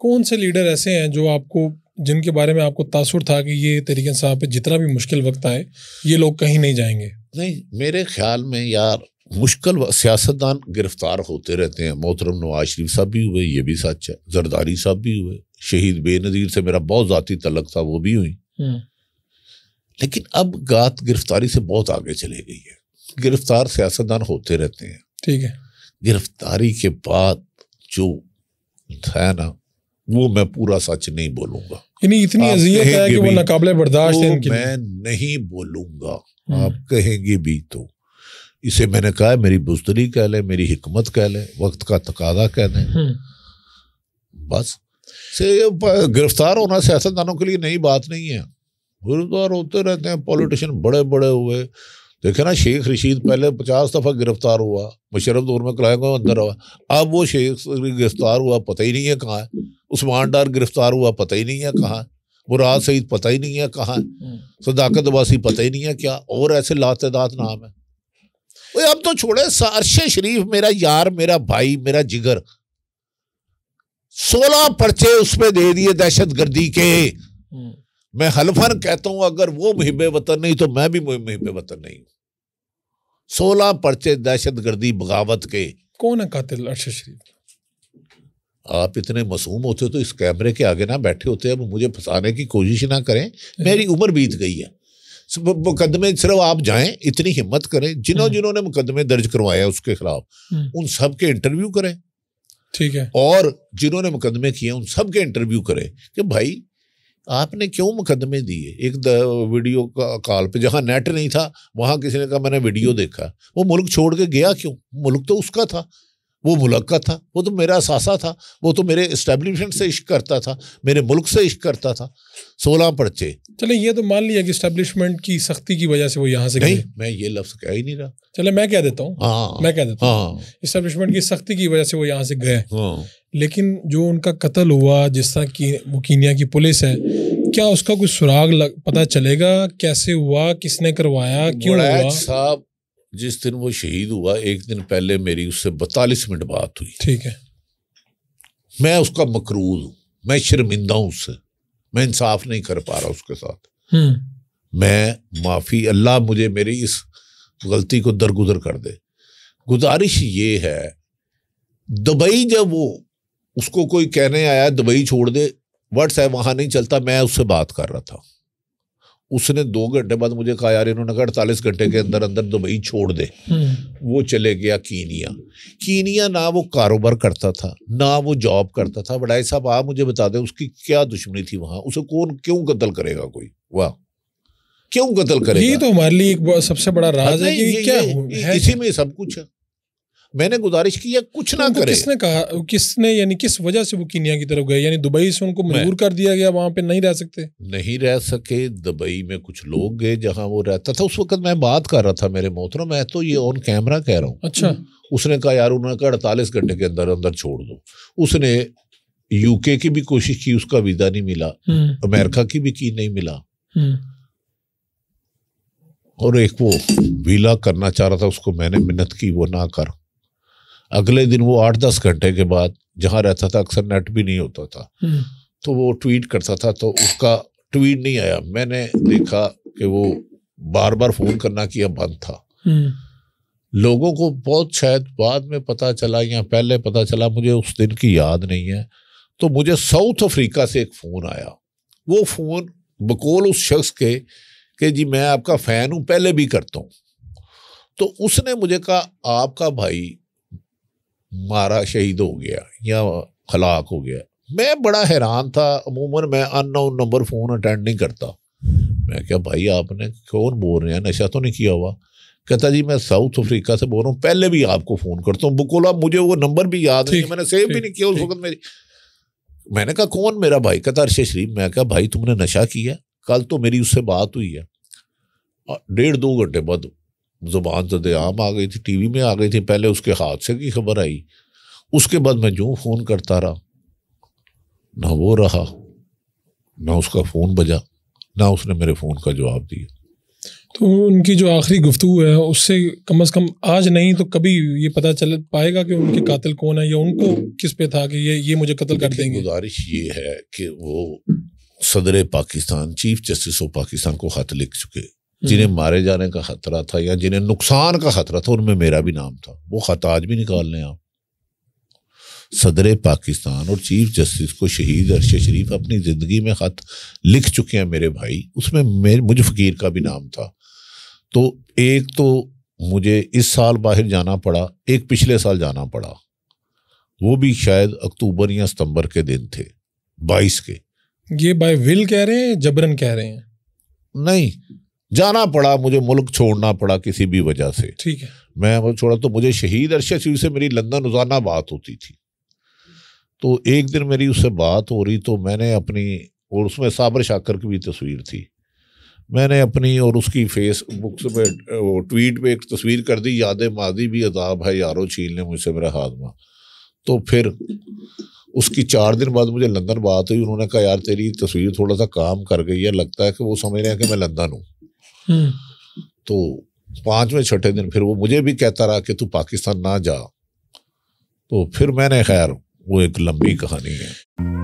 कौन से लीडर ऐसे हैं जो आपको जिनके बारे में आपको तासुर था कि ये तरीके साहब पे जितना भी मुश्किल वक्त आए ये लोग कहीं नहीं जाएंगे नहीं मेरे ख्याल में यार मुश्किल सियासतदान गिरफ्तार होते रहते हैं मोहतरम नवाज शरीफ साहब भी हुए ये भी सच है जरदारी साहब भी हुए शहीद बेनज़ीर से मेरा बहुत ज़ाती तलक था वो भी हुई हम्म। लेकिन अब गात गिरफ्तारी से बहुत आगे चले गई है गिरफ्तार सियासतदान होते रहते हैं ठीक है गिरफ्तारी के बाद जो है ना वो मैं पूरा सच नहीं बोलूंगा यानी इतनी अजियत है कि वो नाकाबले बर्दाश्त है तो मैं नहीं बोलूंगा हम्म। आप कहेंगे भी तो इसे मैंने कहा मेरी बुजदरी कह लें मेरी हिकमत कह लें वक्त का तकादा कह लें हम्म। बस से गिरफ्तार होना सियासतदानों के लिए नई बात नहीं है गिरफ्तार होते रहते हैं पॉलिटिशियन बड़े बड़े हुए देखे ना शेख रशीद पहले पचास दफ़ा गिरफ्तार हुआ मुशरफ दौर में कराया अंदर हुआ अब वो शेख गिरफ्तार हुआ पता ही नहीं है कहाँ है उस्मान डार गिरफ्तार हुआ पता ही नहीं है कहाँ मुराद सईद पता ही नहीं है कहाँ सदाकत वासी पता ही नहीं है क्या और ऐसे लातदात नाम है अब तो छोड़े अरशे शरीफ मेरा यार मेरा भाई मेरा जिगर सोलह पर्चे पर दे दिए दहशत गर्दी के मैं हलफन कहता हूं अगर वो मुहिब वतन नहीं तो मैं भी मुहिब वतन नहीं सोलह पर्चे दहशत गर्दी बगावत के कौन है कातिल अरशद शरीफ आप इतने मासूम होते हो तो इस कैमरे के आगे ना बैठे होते अब मुझे फंसाने की कोशिश ना करें मेरी उम्र बीत गई है मुकदमे सिर्फ आप जाएं इतनी हिम्मत करें जिन्होंने हम्म। जिन्होंने मुकदमे दर्ज करवाए उसके खिलाफ हम्म। उन सब के इंटरव्यू करें ठीक है और जिन्होंने मुकदमे किए उन सब के इंटरव्यू करें कि भाई आपने क्यों मुकदमे दिए एक वीडियो का कॉल पे जहाँ नेट नहीं था वहाँ किसी ने कहा मैंने वीडियो हम्म। देखा वो मुल्क छोड़ के गया क्यों मुल्क तो उसका था वो मुलक्का था वो तो मेरा सासा था वो तो मेरे इस्टेब्लिशमेंट से इश्क करता था मेरे मुल्क से इश्क करता था सोलह पर्चे चले ये तो मान लिया कि इस्टेब्लिशमेंट की सख्ती की वजह से वो यहाँ से नहीं मैं ये लफ्ज़ कह ही नहीं रहा चले मैं कह देता हूँ हाँ। मैं कह देता हूँ इस्टेब्लिशमेंट हाँ। की सख्ती की वजह से वो यहाँ से गए हाँ। लेकिन जो उनका कत्ल हुआ जिस तरह की वो कीनिया की पुलिस है क्या उसका कुछ सुराग लग, पता चलेगा कैसे हुआ किसने करवाया क्यों हुआ साहब जिस दिन वो शहीद हुआ एक दिन पहले मेरी उससे बतालीस मिनट बात हुई ठीक है मैं उसका मकरूज हूँ मैं शर्मिंदा हूं उससे मैं इंसाफ नहीं कर पा रहा उसके साथ हम्म। मैं माफ़ी अल्लाह मुझे मेरी इस गलती को दरगुजर कर दे गुजारिश ये है दुबई जब वो उसको कोई कहने आया दुबई छोड़ दे व्हाट्सएप वहां नहीं चलता मैं उससे बात कर रहा था उसने दो घंटे बाद मुझे कहा यार इन्होंने कहा अड़तालीस घंटे के अंदर अंदर दुबई छोड़ दे हम्म। वो चले गया कीनिया कीनिया ना वो कारोबार करता था ना वो जॉब करता था बड़ाई साहब आप मुझे बता दें उसकी क्या दुश्मनी थी वहां उसे कौन क्यों कत्ल करेगा कोई वाह क्यों कत्ल करेगा ये तो हमारे लिए एक सबसे बड़ा राज है कि क्या है इसी में सब कुछ है मैंने गुजारिश की है कुछ ना तो करे किसने कहा किसने यानी किस वजह से वो कीनिया की तरफ गए यानी दुबई से उनको मजबूर कर दिया गया वहां पे नहीं रह सकते नहीं रह सके दुबई में कुछ लोग गए जहां वो रहता था उस वक्त मैं बात कर रहा था मेरे मोहतरों मैं तो ये ऑन कैमरा कह रहा हूँ अच्छा उसने कहा यार उन्होंने कहा अड़तालीस घंटे के अंदर अंदर छोड़ दो उसने यूके की भी कोशिश की उसका वीजा नहीं मिला हम्म। अमेरिका की भी की नहीं मिला हम्म। और एक वो वीला करना चाह रहा था उसको मैंने मिन्नत की वो ना कर अगले दिन वो आठ दस घंटे के बाद जहाँ रहता था अक्सर नेट भी नहीं होता था हम्म। तो वो ट्वीट करता था तो उसका ट्वीट नहीं आया मैंने देखा कि वो बार बार फोन करना किया बंद था हम्म। लोगों को बहुत शायद बाद में पता चला या पहले पता चला मुझे उस दिन की याद नहीं है तो मुझे साउथ अफ्रीका से एक फ़ोन आया वो फ़ोन बकोल उस शख्स के कि जी मैं आपका फ़ैन हूँ पहले भी करता हूँ तो उसने मुझे कहा आपका भाई मारा शहीद हो गया या खलाक हो गया मैं बड़ा हैरान था अमूमन मैं अननोन नंबर फ़ोन अटेंड नहीं करता मैं क्या भाई आपने कौन बोल रहे हैं नशा तो नहीं किया हुआ कहता जी मैं साउथ अफ्रीका से बोल रहा हूँ पहले भी आपको फ़ोन करता हूँ बुकोला मुझे वो नंबर भी याद नहीं मैंने सेव भी नहीं किया उस वक्त मेरी मैंने कहा कौन मेरा भाई कहता अरशे शरीफ मैं कहा भाई तुमने नशा किया कल तो मेरी उससे बात हुई है डेढ़ दो घंटे बाद जुबान जद तो आम आ गई थी टीवी में आ गई थी पहले उसके हादसे की खबर आई उसके बाद मैं जूँ फ़ोन करता रहा ना वो रहा ना उसका फ़ोन बजा ना उसने मेरे फ़ोन का जवाब दिया तो उनकी जो आखिरी गुफ्तु है उससे कम अज़ कम आज नहीं तो कभी ये पता चल पाएगा कि उनके कातिल कौन है या उनको किस पे था कि ये ये मुझे कत्ल कर देंगे गुजारिश ये है कि वो सदर Pakistan chief justice of Pakistan को ख़त लिख चुके जिन्हें मारे जाने का खतरा था या जिन्हें नुकसान का खतरा था उनमें मेरा भी नाम था वो खत आज भी निकाल लें आप सदर पाकिस्तान और चीफ जस्टिस को शहीद अरशद शरीफ अपनी ज़िंदगी में ख़त लिख चुके हैं मेरे भाई उसमें मेरे मुझ फ़कीर का भी नाम था तो एक तो मुझे इस साल बाहर जाना पड़ा एक पिछले साल जाना पड़ा वो भी शायद अक्टूबर या सितंबर के दिन थे बाईस के ये बाय विल कह रहे हैं जबरन कह रहे हैं नहीं जाना पड़ा मुझे मुल्क छोड़ना पड़ा किसी भी वजह से ठीक है मैं छोड़ा तो मुझे शहीद अरशद से मेरी लंदन रोजाना बात होती थी तो एक दिन मेरी उससे बात हो रही तो मैंने अपनी और उसमें साबर शाकर की भी तस्वीर थी मैंने अपनी और उसकी फेसबुक पे वो ट्वीट पे एक तस्वीर कर दी याद मादी भी अदाब है यारो छील ने मुझसे मेरा हादमा तो फिर उसकी चार दिन बाद मुझे लंदन बात हुई उन्होंने कहा यार तेरी तस्वीर थोड़ा सा काम कर गई है लगता है कि वो समझ रहे हैं कि मैं लंदन हूँ हम्म। तो पांचवें छठे दिन फिर वो मुझे भी कहता रहा कि तू पाकिस्तान ना जा तो फिर मैंने खैर वो एक लंबी कहानी है